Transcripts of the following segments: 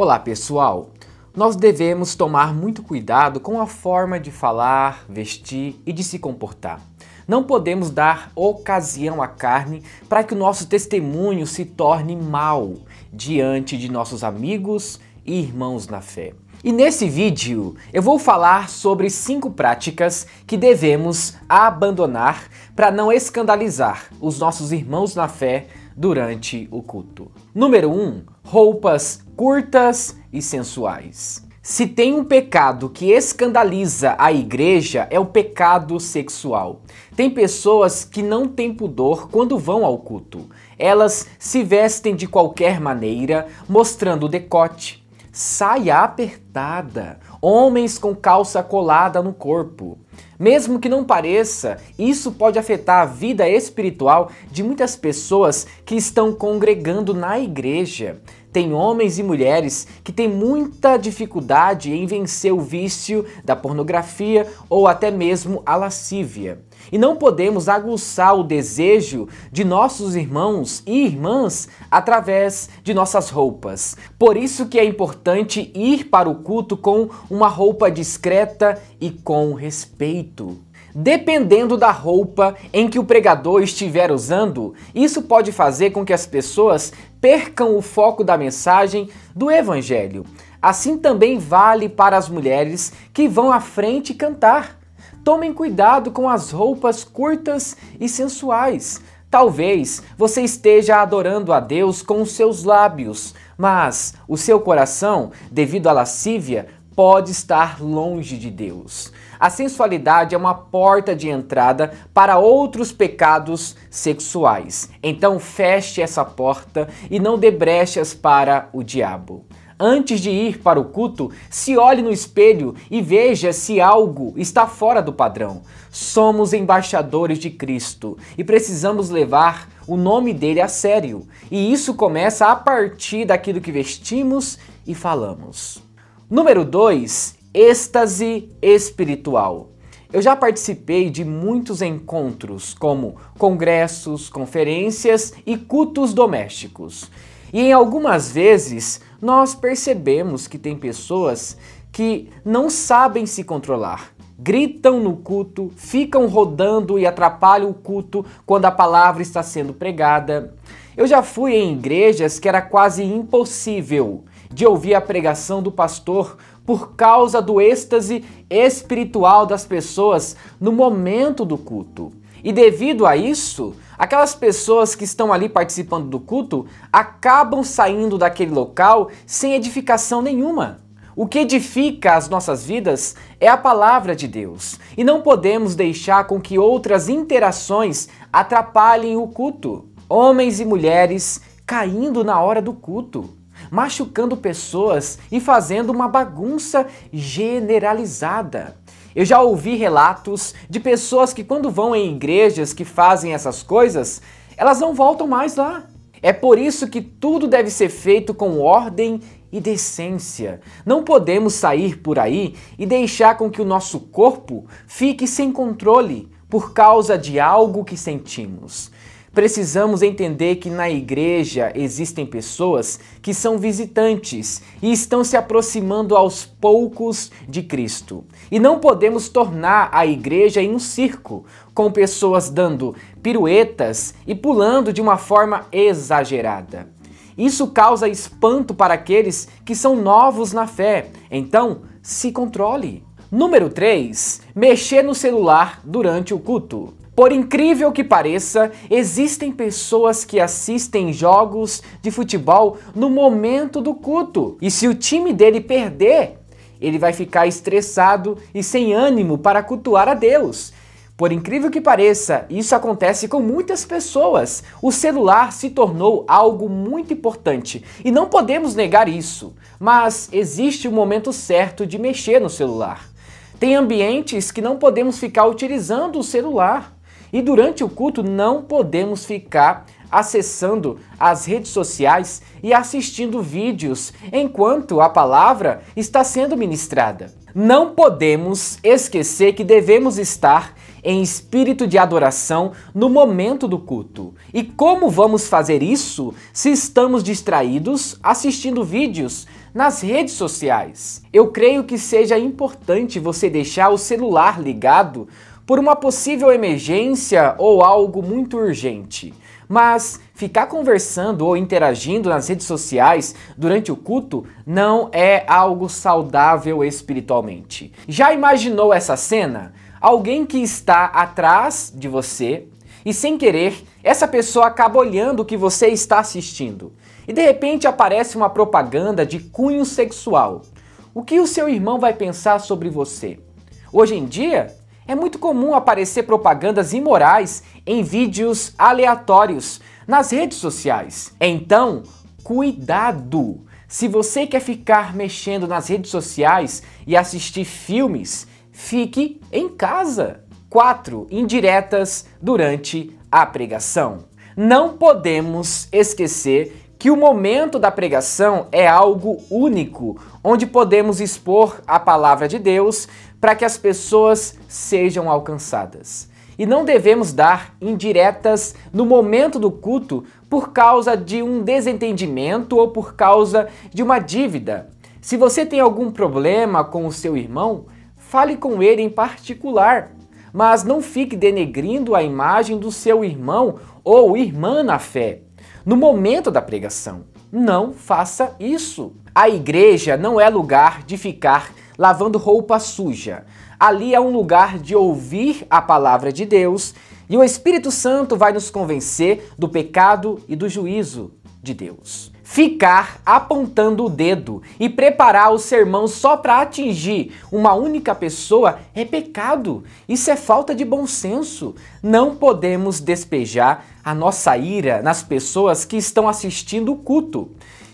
Olá pessoal! Nós devemos tomar muito cuidado com a forma de falar, vestir e de se comportar. Não podemos dar ocasião à carne para que o nosso testemunho se torne mal diante de nossos amigos e irmãos na fé. E nesse vídeo eu vou falar sobre cinco práticas que devemos abandonar para não escandalizar os nossos irmãos na fé durante o culto. Número 1. Um, roupas curtas e sensuais. Se tem um pecado que escandaliza a igreja, é o pecado sexual. Tem pessoas que não têm pudor quando vão ao culto. Elas se vestem de qualquer maneira, mostrando decote, saia apertada, homens com calça colada no corpo. Mesmo que não pareça, isso pode afetar a vida espiritual de muitas pessoas que estão congregando na igreja. Tem homens e mulheres que têm muita dificuldade em vencer o vício da pornografia ou até mesmo a lascívia. E não podemos aguçar o desejo de nossos irmãos e irmãs através de nossas roupas. Por isso que é importante ir para o culto com uma roupa discreta e com respeito. Dependendo da roupa em que o pregador estiver usando, isso pode fazer com que as pessoas percam o foco da mensagem do evangelho. Assim também vale para as mulheres que vão à frente cantar. Tomem cuidado com as roupas curtas e sensuais. Talvez você esteja adorando a Deus com os seus lábios, mas o seu coração, devido à lascívia, pode estar longe de Deus. A sensualidade é uma porta de entrada para outros pecados sexuais. Então feche essa porta e não dê brechas para o diabo. Antes de ir para o culto, se olhe no espelho e veja se algo está fora do padrão. Somos embaixadores de Cristo e precisamos levar o nome dele a sério. E isso começa a partir daquilo que vestimos e falamos. Número 2, êxtase espiritual. Eu já participei de muitos encontros, como congressos, conferências e cultos domésticos. E em algumas vezes nós percebemos que tem pessoas que não sabem se controlar, gritam no culto, ficam rodando e atrapalham o culto quando a palavra está sendo pregada. Eu já fui em igrejas que era quase impossível de ouvir a pregação do pastor por causa do êxtase espiritual das pessoas no momento do culto. E devido a isso, aquelas pessoas que estão ali participando do culto acabam saindo daquele local sem edificação nenhuma. O que edifica as nossas vidas é a palavra de Deus. E não podemos deixar com que outras interações atrapalhem o culto. Homens e mulheres caindo na hora do culto machucando pessoas e fazendo uma bagunça generalizada. Eu já ouvi relatos de pessoas que, quando vão em igrejas que fazem essas coisas, elas não voltam mais lá. É por isso que tudo deve ser feito com ordem e decência. Não podemos sair por aí e deixar com que o nosso corpo fique sem controle por causa de algo que sentimos. Precisamos entender que na igreja existem pessoas que são visitantes e estão se aproximando aos poucos de Cristo. E não podemos tornar a igreja em um circo, com pessoas dando piruetas e pulando de uma forma exagerada. Isso causa espanto para aqueles que são novos na fé. Então, se controle. Número 3. Mexer no celular durante o culto. Por incrível que pareça, existem pessoas que assistem jogos de futebol no momento do culto. E se o time dele perder, ele vai ficar estressado e sem ânimo para cultuar a Deus. Por incrível que pareça, isso acontece com muitas pessoas. O celular se tornou algo muito importante e não podemos negar isso. Mas existe o um momento certo de mexer no celular. Tem ambientes que não podemos ficar utilizando o celular. E durante o culto não podemos ficar acessando as redes sociais e assistindo vídeos enquanto a palavra está sendo ministrada. Não podemos esquecer que devemos estar em espírito de adoração no momento do culto. E como vamos fazer isso se estamos distraídos assistindo vídeos nas redes sociais? Eu creio que seja importante você deixar o celular ligado por uma possível emergência ou algo muito urgente. Mas ficar conversando ou interagindo nas redes sociais durante o culto não é algo saudável espiritualmente. Já imaginou essa cena? Alguém que está atrás de você e sem querer, essa pessoa acaba olhando o que você está assistindo. E de repente aparece uma propaganda de cunho sexual. O que o seu irmão vai pensar sobre você? Hoje em dia, é muito comum aparecer propagandas imorais em vídeos aleatórios nas redes sociais. Então, cuidado! Se você quer ficar mexendo nas redes sociais e assistir filmes, fique em casa. 4. Indiretas durante a pregação. Não podemos esquecer que o momento da pregação é algo único, onde podemos expor a palavra de Deus para que as pessoas sejam alcançadas. E não devemos dar indiretas no momento do culto por causa de um desentendimento ou por causa de uma dívida. Se você tem algum problema com o seu irmão, fale com ele em particular, mas não fique denegrindo a imagem do seu irmão ou irmã na fé no momento da pregação. Não faça isso. A igreja não é lugar de ficar lavando roupa suja. Ali é um lugar de ouvir a palavra de Deus e o Espírito Santo vai nos convencer do pecado e do juízo de Deus ficar apontando o dedo e preparar o sermão só para atingir uma única pessoa é pecado. Isso é falta de bom senso. Não podemos despejar a nossa ira nas pessoas que estão assistindo o culto.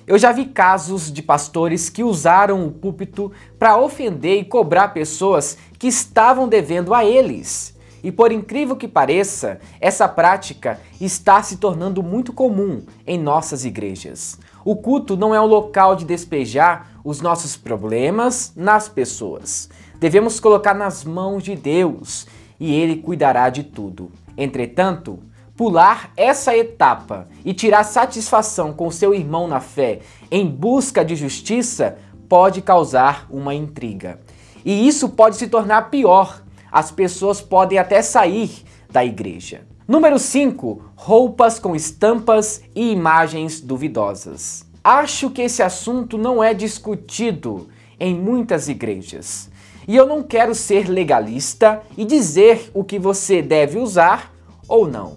Eu já vi casos de pastores que usaram o púlpito para ofender e cobrar pessoas que estavam devendo a eles. E por incrível que pareça, essa prática está se tornando muito comum em nossas igrejas. O culto não é um local de despejar os nossos problemas nas pessoas. Devemos colocar nas mãos de Deus e Ele cuidará de tudo. Entretanto, pular essa etapa e tirar satisfação com seu irmão na fé em busca de justiça pode causar uma intriga. E isso pode se tornar pior as pessoas podem até sair da igreja. Número 5. Roupas com estampas e imagens duvidosas. Acho que esse assunto não é discutido em muitas igrejas. E eu não quero ser legalista e dizer o que você deve usar ou não.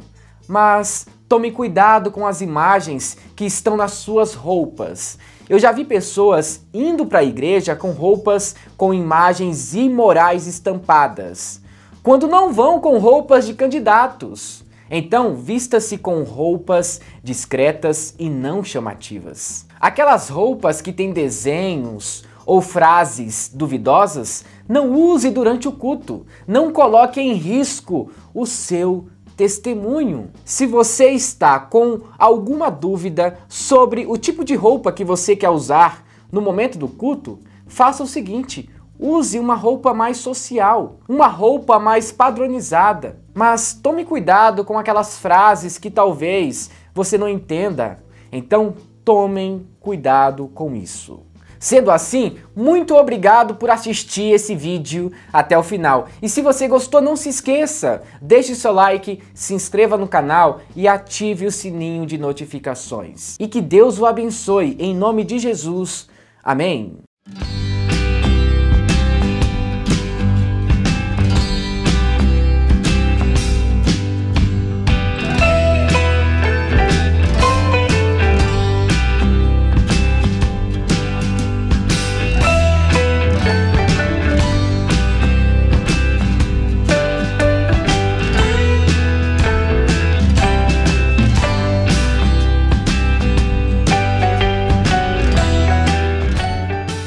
Mas Tome cuidado com as imagens que estão nas suas roupas. Eu já vi pessoas indo para a igreja com roupas com imagens imorais estampadas, quando não vão com roupas de candidatos. Então, vista-se com roupas discretas e não chamativas. Aquelas roupas que têm desenhos ou frases duvidosas, não use durante o culto. Não coloque em risco o seu testemunho. Se você está com alguma dúvida sobre o tipo de roupa que você quer usar no momento do culto, faça o seguinte: use uma roupa mais social, uma roupa mais padronizada. Mas tome cuidado com aquelas frases que talvez você não entenda. Então, tomem cuidado com isso. Sendo assim, muito obrigado por assistir esse vídeo até o final. E se você gostou, não se esqueça, deixe seu like, se inscreva no canal e ative o sininho de notificações. E que Deus o abençoe, em nome de Jesus. Amém.